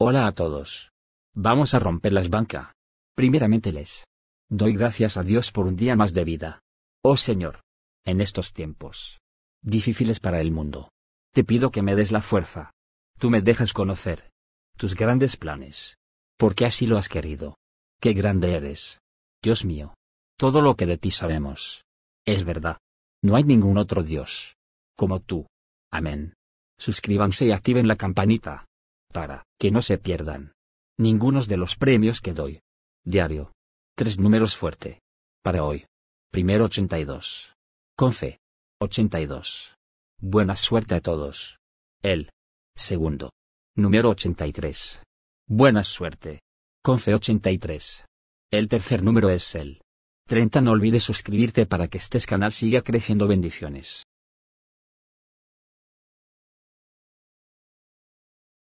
Hola a todos. Vamos a romper las banca. Primeramente les doy gracias a Dios por un día más de vida. Oh Señor, en estos tiempos difíciles para el mundo, te pido que me des la fuerza. Tú me dejas conocer tus grandes planes, porque así lo has querido. Qué grande eres. Dios mío, todo lo que de ti sabemos es verdad. No hay ningún otro Dios como tú. Amén. Suscríbanse y activen la campanita para que no se pierdan ningunos de los premios que doy. Diario. Tres números fuerte. Para hoy. Primero 82. Confe 82. Buena suerte a todos. El. Segundo. Número 83. Buena suerte. Con 83. El tercer número es el. 30 No olvides suscribirte para que este canal siga creciendo bendiciones.